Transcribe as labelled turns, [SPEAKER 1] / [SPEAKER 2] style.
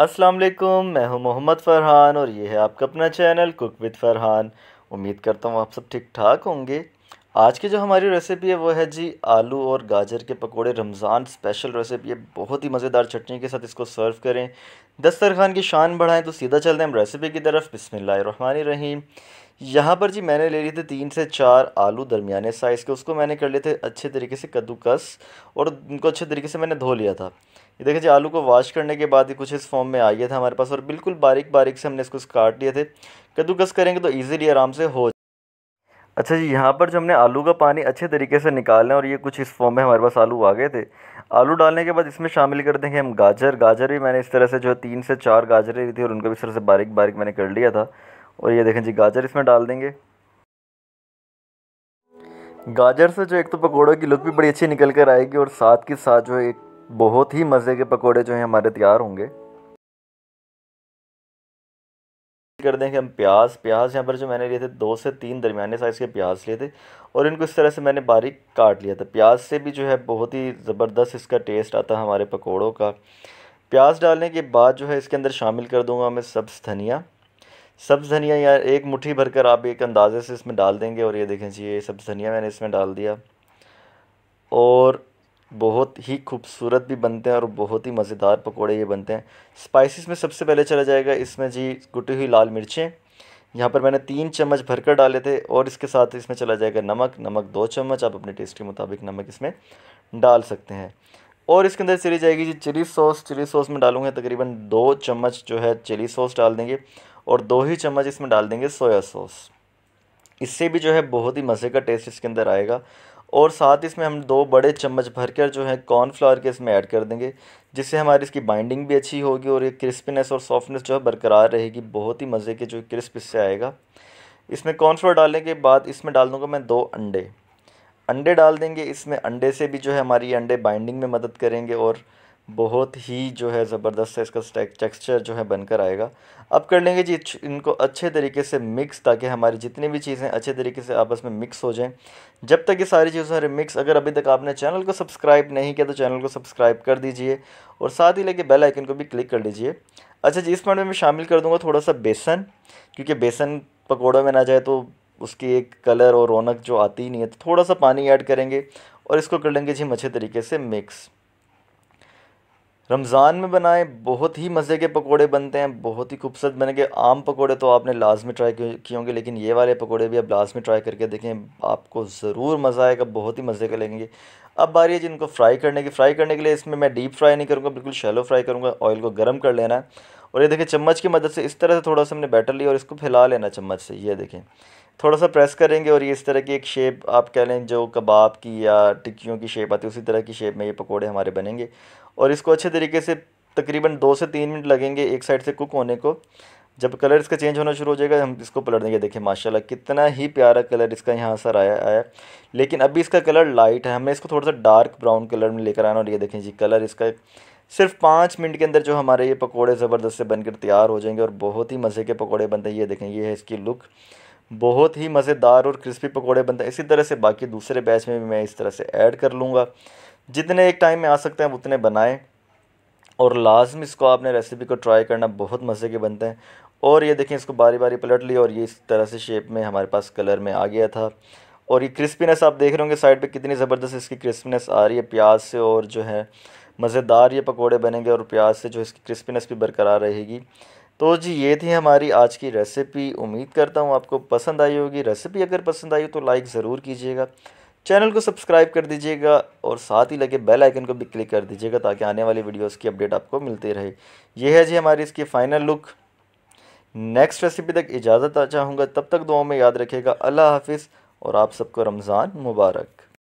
[SPEAKER 1] अस्सलाम वालेकुम मैं हूं मोहम्मद फ़रहान और ये है आपका अपना चैनल कुक विद फ़रहान उम्मीद करता हूं आप सब ठीक ठाक होंगे आज की जो हमारी रेसिपी है वो है जी आलू और गाजर के पकोड़े रमज़ान स्पेशल रेसिपी है बहुत ही मज़ेदार चटनी के साथ इसको सर्व करें दस्तरखान की शान बढ़ाएं तो सीधा चलते हैं हम रेसिपी की तरफ बिसमीम यहाँ पर जी मैंने ले लिए थे तीन से चार आलू दरमियाने साइज़ के उसको मैंने कर लिए थे अच्छे तरीके से कद्दूकस और उनको अच्छे तरीके से मैंने धो लिया था ये देखिए जी आलू को वॉश करने के बाद ही कुछ इस फॉर्म में आ गया था हमारे पास और बिल्कुल बारीक बारीक से हमने इसको काट लिए थे कद्दूकस करेंगे तो ईजिली आराम से हो अच्छा जी यहाँ पर जो हमने आलू का पानी अच्छे तरीके से निकालना और ये कुछ इस फॉर्म में हमारे पास आलू आ गए थे आलू डालने के बाद इसमें शामिल कर देंगे हम गाजर गाजर भी मैंने इस तरह से जो है तीन से चार गाजरें ली थी और उनको भी इस तरह से बारीक बारीक मैंने कर लिया था और ये देखें जी गाजर इसमें डाल देंगे गाजर से जो एक तो पकौड़ों की लुक भी बड़ी अच्छी निकल कर आएगी और साथ के साथ जो एक बहुत ही मज़े के पकौड़े जो हैं हमारे तैयार होंगे कर दें कि हम प्याज प्याज यहाँ पर जो मैंने लिए थे दो से तीन दरमियाने साइज़ के प्याज लिए थे और इनको इस तरह से मैंने बारीक काट लिया था प्याज से भी जो है बहुत ही ज़बरदस्त इसका टेस्ट आता है हमारे पकौड़ों का प्याज डालने के बाद जो है इसके अंदर शामिल कर दूँगा मैं सब्ज़ धनिया सब्ज़ धनिया यार एक मुट्ठी भरकर आप एक अंदाज़े से इसमें डाल देंगे और ये देखें जी ये सब्ज़ धनिया मैंने इसमें डाल दिया और बहुत ही खूबसूरत भी बनते हैं और बहुत ही मज़ेदार पकोड़े ये बनते हैं स्पाइसेस में सबसे पहले चला जाएगा इसमें जी कुटी हुई लाल मिर्चें यहाँ पर मैंने तीन चम्मच भरकर डाले थे और इसके साथ इसमें चला जाएगा नमक नमक दो चम्मच आप अपने टेस्ट के मुताबिक नमक इसमें डाल सकते हैं और इसके अंदर चली जाएगी जी चिली सॉस चिली सॉस में डालूंगे तकरीबन दो चम्मच जो है चिली सॉस डाल देंगे और दो ही चम्मच इसमें डाल देंगे सोया सॉस इससे भी जो है बहुत ही मज़े का टेस्ट इसके अंदर आएगा और साथ इसमें हम दो बड़े चम्मच भरकर जो है कॉर्नफ्लावर के इसमें ऐड कर देंगे जिससे हमारी इसकी बाइंडिंग भी अच्छी होगी और ये क्रिस्पीनेस और सॉफ्टनेस जो है बरकरार रहेगी बहुत ही मज़े के जो क्रिस्प इससे आएगा इसमें कॉर्नफ्लावर डालने के बाद इसमें डाल दूँगा मैं दो अंडे अंडे डाल देंगे इसमें अंडे से भी जो है हमारी अंडे बाइंडिंग में मदद करेंगे और बहुत ही जो है ज़बरदस्त है इसका टेक्सचर जो है बनकर आएगा अब कर लेंगे जी इनको अच्छे तरीके से मिक्स ताकि हमारी जितनी भी चीज़ें अच्छे तरीके से आपस में मिक्स हो जाएं जब तक ये सारी चीज़ें सारे मिक्स अगर अभी तक आपने चैनल को सब्सक्राइब नहीं किया तो चैनल को सब्सक्राइब कर दीजिए और साथ ही लेके बेल आइकन को भी क्लिक कर लीजिए अच्छा जी इस पॉइंट में मैं शामिल कर दूँगा थोड़ा सा बेसन क्योंकि बेसन पकौड़ों में ना जाए तो उसकी एक कलर और रौनक जो आती ही नहीं है तो थोड़ा सा पानी ऐड करेंगे और इसको कर लेंगे जी हम अच्छे तरीके से मिक्स रमज़ान में बनाएं बहुत ही मज़े के पकोड़े बनते हैं बहुत ही खूबसूरत बने के आम पकोड़े तो आपने लाजमी ट्राई किए होंगे लेकिन ये वाले पकोड़े भी आप लाजमी ट्राई करके देखें आपको ज़रूर मज़ा आएगा बहुत ही मज़े का लगेंगे अब बारी है जिनको फ्राई करने की फ्राई करने के लिए इसमें मैं डीप फ्राई नहीं करूँगा बिल्कुल शैलो फ्राई करूँगा ऑयल को गर्म कर लेना है और ये देखिए चम्मच की मदद से इस तरह से थोड़ा सा हमने बैटर लिया और इसको फैला लेना चम्मच से ये देखें थोड़ा सा प्रेस करेंगे और ये इस तरह की एक शेप आप कह लें जो कबाब की या टिक्कियों की शेप आती है उसी तरह की शेप में ये पकौड़े हमारे बनेंगे और इसको अच्छे तरीके से तकरीबन दो से तीन मिनट लगेंगे एक साइड से कुक होने को जब कलर इसका चेंज होना शुरू हो जाएगा हम इसको पलट देंगे देखिए माशाल्लाह कितना ही प्यारा कलर इसका यहाँ सर आया आया लेकिन अभी इसका कलर लाइट है हमने इसको थोड़ा सा डार्क ब्राउन कलर में लेकर आना और ये देखें जी कलर इसका सिर्फ पाँच मिनट के अंदर जो हमारे ये पकोड़े ज़बरदस्त से बनकर तैयार हो जाएंगे और बहुत ही मज़े के पकोड़े बनते हैं ये देखें ये है इसकी लुक बहुत ही मज़ेदार और क्रिस्पी पकोड़े बनते हैं इसी तरह से बाकी दूसरे बैच में भी मैं इस तरह से ऐड कर लूँगा जितने एक टाइम में आ सकते हैं उतने बनाएँ और लाजम इसको आपने रेसिपी को ट्राई करना बहुत मज़े के बनते हैं और ये देखें इसको बारी बारी पलट लिया और ये इस तरह से शेप में हमारे पास कलर में आ गया था और ये क्रिस्पीनेस आप देख रहे होंगे साइड पे कितनी ज़बरदस्त इसकी क्रिस्पीनेस आ रही है प्याज से और जो है मज़ेदार ये पकोड़े बनेंगे और प्याज से जो इसकी क्रिस्पीनेस भी बरकरार रहेगी तो जी ये थी हमारी आज की रेसिपी उम्मीद करता हूँ आपको पसंद आई होगी रेसिपी अगर पसंद आई हो तो लाइक ज़रूर कीजिएगा चैनल को सब्सक्राइब कर दीजिएगा और साथ ही लगे बेल आइकन को भी क्लिक कर दीजिएगा ताकि आने वाली वीडियोस की अपडेट आपको मिलती रहे ये है जी हमारी इसकी फ़ाइनल लुक नेक्स्ट रेसिपी तक इजाज़त चाहूँगा तब तक दुआओं में याद रखेगा अल्लाह हाफिज़ और आप सबको रमज़ान मुबारक